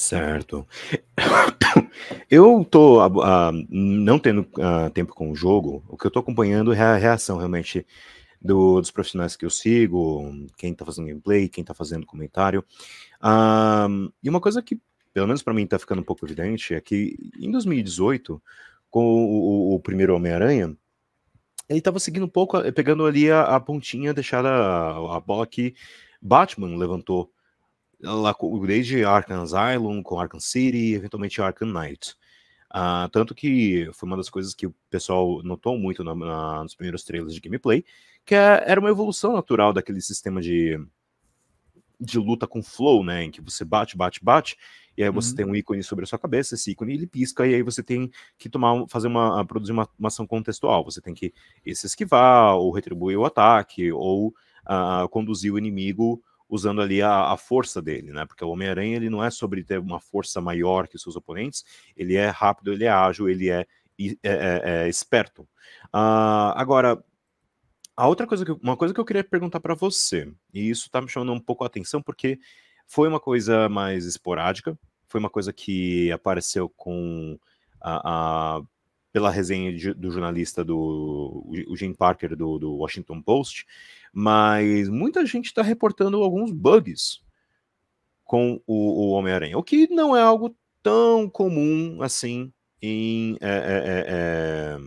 Certo. Eu tô uh, não tendo uh, tempo com o jogo, o que eu tô acompanhando é a reação realmente do, dos profissionais que eu sigo, quem tá fazendo gameplay, quem tá fazendo comentário. Uh, e uma coisa que, pelo menos para mim, tá ficando um pouco evidente é que em 2018, com o, o, o primeiro Homem-Aranha, ele tava seguindo um pouco, eh, pegando ali a, a pontinha deixada, a, a bola que Batman levantou desde Arkham Asylum, com Arkham City e eventualmente Arkham Knight. Uh, tanto que foi uma das coisas que o pessoal notou muito na, na, nos primeiros trailers de gameplay, que é, era uma evolução natural daquele sistema de, de luta com flow, né? Em que você bate, bate, bate, e aí você uhum. tem um ícone sobre a sua cabeça, esse ícone ele pisca, e aí você tem que tomar, fazer uma, produzir uma, uma ação contextual. Você tem que se esquivar, ou retribuir o ataque, ou uh, conduzir o inimigo usando ali a, a força dele, né? Porque o Homem-Aranha ele não é sobre ter uma força maior que seus oponentes, ele é rápido, ele é ágil, ele é, é, é, é esperto. Uh, agora, a outra coisa que, uma coisa que eu queria perguntar para você, e isso tá me chamando um pouco a atenção, porque foi uma coisa mais esporádica, foi uma coisa que apareceu com a, a pela resenha de, do jornalista do o Jim Parker do, do Washington Post, mas muita gente está reportando alguns bugs com o, o Homem-Aranha, o que não é algo tão comum assim em. É, é, é... é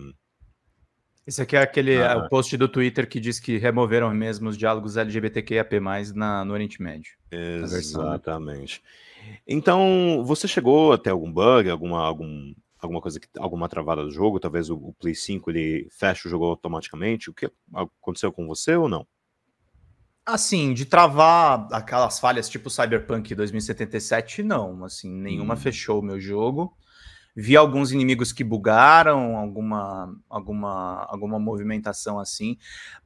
Esse aqui é aquele é ah, o post do Twitter que diz que removeram mesmo os diálogos LGBTQIAP+, na, no Oriente Médio. Né? Exatamente. Então, você chegou até algum bug, alguma, algum alguma coisa, que, alguma travada do jogo, talvez o, o, Play 5 ele fecha o jogo automaticamente. O que aconteceu com você ou não? Assim, de travar aquelas falhas tipo Cyberpunk 2077, não. Assim, nenhuma hum. fechou o meu jogo. Vi alguns inimigos que bugaram, alguma, alguma, alguma movimentação assim.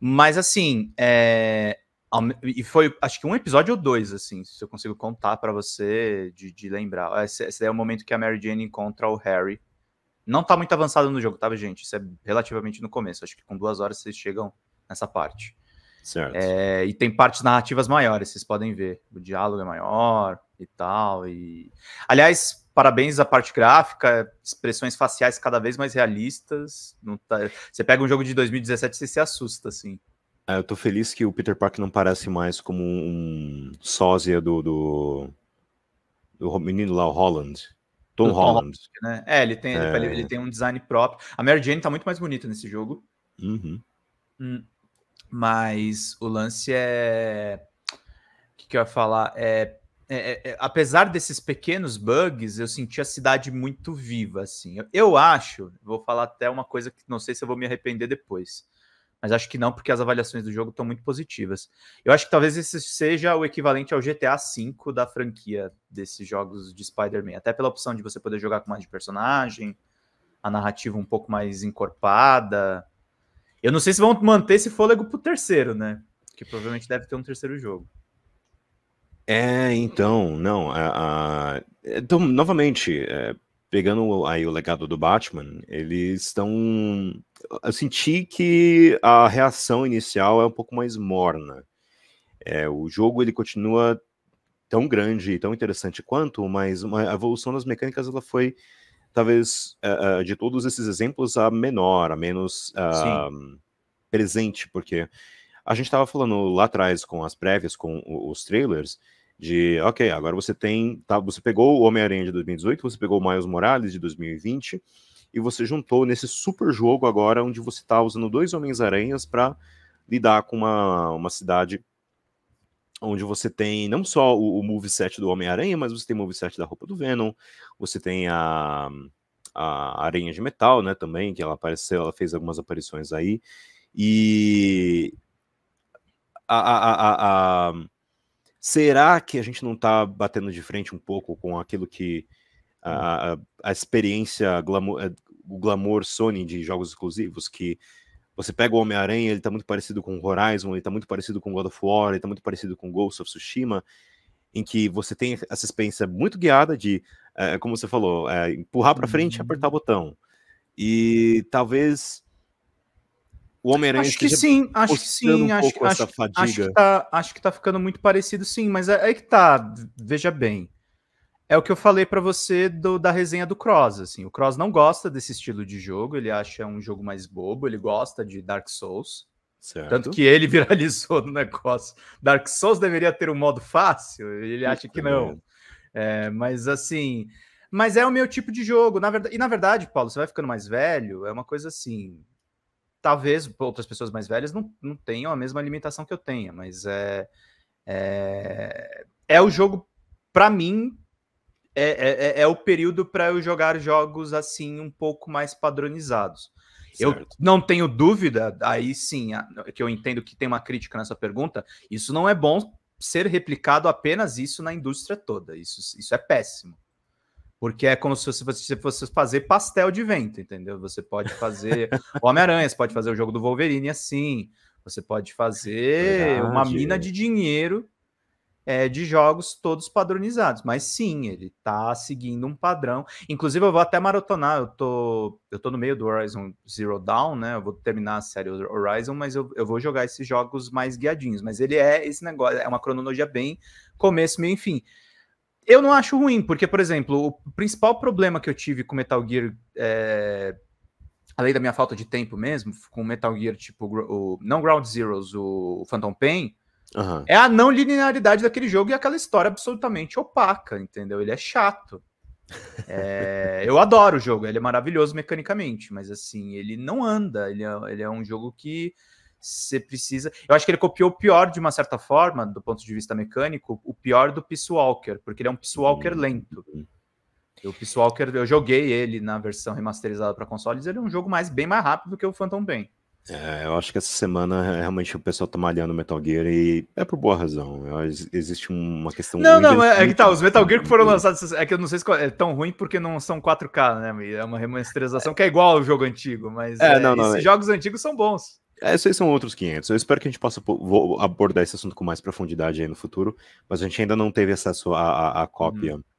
Mas assim, é, e foi, acho que um episódio ou dois, assim, se eu consigo contar para você de, de, lembrar. Esse, esse é o momento que a Mary Jane encontra o Harry. Não tá muito avançado no jogo, tá, gente? Isso é relativamente no começo. Acho que com duas horas vocês chegam nessa parte. Certo. É, e tem partes narrativas maiores, vocês podem ver. O diálogo é maior e tal. E... Aliás, parabéns à parte gráfica, expressões faciais cada vez mais realistas. Tá... Você pega um jogo de 2017 e você se assusta, assim. Ah, eu tô feliz que o Peter Parker não parece mais como um sósia do, do, do menino lá, o Holland. Tom, Tom Holland. Holland né? É, ele tem, é... Ele, ele, tem um design próprio. A Mary Jane tá muito mais bonita nesse jogo. Uhum. Hum. Mas o lance é. O que, que eu ia falar? É, é... É, é, apesar desses pequenos bugs, eu senti a cidade muito viva, assim. Eu, eu acho, vou falar até uma coisa que não sei se eu vou me arrepender depois mas acho que não, porque as avaliações do jogo estão muito positivas. Eu acho que talvez esse seja o equivalente ao GTA V da franquia desses jogos de Spider-Man, até pela opção de você poder jogar com mais de personagem, a narrativa um pouco mais encorpada. Eu não sei se vão manter esse fôlego pro terceiro, né? Que provavelmente deve ter um terceiro jogo. É, então, não. A, a, então, novamente, é, pegando aí o legado do Batman, eles estão eu senti que a reação inicial é um pouco mais morna. É, o jogo ele continua tão grande e tão interessante quanto, mas uma, a evolução das mecânicas ela foi talvez uh, de todos esses exemplos a menor, a menos uh, presente, porque a gente estava falando lá atrás com as prévias, com os trailers, de ok, agora você tem, tá, você pegou o Homem-Aranha de 2018, você pegou o Miles Morales de 2020 e você juntou nesse super jogo agora, onde você está usando dois Homens-Aranhas para lidar com uma, uma cidade onde você tem não só o, o moveset do Homem-Aranha, mas você tem o moveset da roupa do Venom, você tem a, a Aranha de Metal, né, também, que ela apareceu, ela fez algumas aparições aí, e a, a, a, a... será que a gente não está batendo de frente um pouco com aquilo que a, a experiência glamour, eh, o glamour Sony de jogos exclusivos, que você pega o Homem-Aranha, ele tá muito parecido com Horizon, ele tá muito parecido com God of War, ele tá muito parecido com Ghost of Tsushima, em que você tem essa experiência muito guiada de, é, como você falou, é, empurrar para frente e uhum. apertar o botão. E talvez o Homem-Aranha Acho que sim, acho que sim, um acho, acho, acho, que tá, acho que tá ficando muito parecido sim, mas é, é que tá, veja bem, é o que eu falei para você do, da resenha do Cross, assim. O Cross não gosta desse estilo de jogo, ele acha um jogo mais bobo, ele gosta de Dark Souls. Certo. Tanto que ele viralizou no negócio. Dark Souls deveria ter um modo fácil, ele acha que não. É, mas assim, mas é o meu tipo de jogo, na verdade. E na verdade, Paulo, você vai ficando mais velho, é uma coisa assim, talvez outras pessoas mais velhas não, não tenham a mesma alimentação que eu tenha, mas é é, é o jogo para mim é, é, é, é o período para eu jogar jogos assim um pouco mais padronizados. Certo. Eu não tenho dúvida, aí sim, que eu entendo que tem uma crítica nessa pergunta. Isso não é bom ser replicado apenas isso na indústria toda. Isso, isso é péssimo. Porque é como se você fosse fazer pastel de vento, entendeu? Você pode fazer Homem-Aranha, você pode fazer o jogo do Wolverine assim. Você pode fazer Verdade. uma mina de dinheiro é, de jogos todos padronizados. Mas sim, ele tá seguindo um padrão. Inclusive, eu vou até maratonar, eu tô, eu tô no meio do Horizon Zero Dawn, né? Eu vou terminar a série Horizon, mas eu, eu vou jogar esses jogos mais guiadinhos. Mas ele é esse negócio, é uma cronologia bem começo, meio enfim. Eu não acho ruim, porque, por exemplo, o principal problema que eu tive com Metal Gear. É... Além da minha falta de tempo mesmo, com Metal Gear, tipo, o, não Ground Zeroes, o Phantom Pain, Uhum. É a não linearidade daquele jogo e aquela história absolutamente opaca, entendeu? Ele é chato. É, eu adoro o jogo, ele é maravilhoso mecanicamente, mas assim, ele não anda, ele é, ele é um jogo que você precisa. Eu acho que ele copiou o pior, de uma certa forma, do ponto de vista mecânico, o pior do Peace Walker, porque ele é um Peace Walker uhum. lento. O Peace Walker, eu joguei ele na versão remasterizada para consoles, ele é um jogo mais bem mais rápido do que o Phantom Pain. É, eu acho que essa semana eh, realmente o pessoal tá malhando Metal Gear e é por boa razão. Existe uma questão. Não, não, é, é que tá. Os Metal Gear que foram lançados. É que eu não sei se é tão ruim porque não são 4K, né? É uma remasterização é. que é igual ao jogo antigo, mas é, é não, não, esses é. jogos antigos são bons. É, esses são outros 500. Eu espero que a gente possa abordar esse assunto com mais profundidade aí no futuro, mas a gente ainda não teve acesso à, à, à cópia. Hum.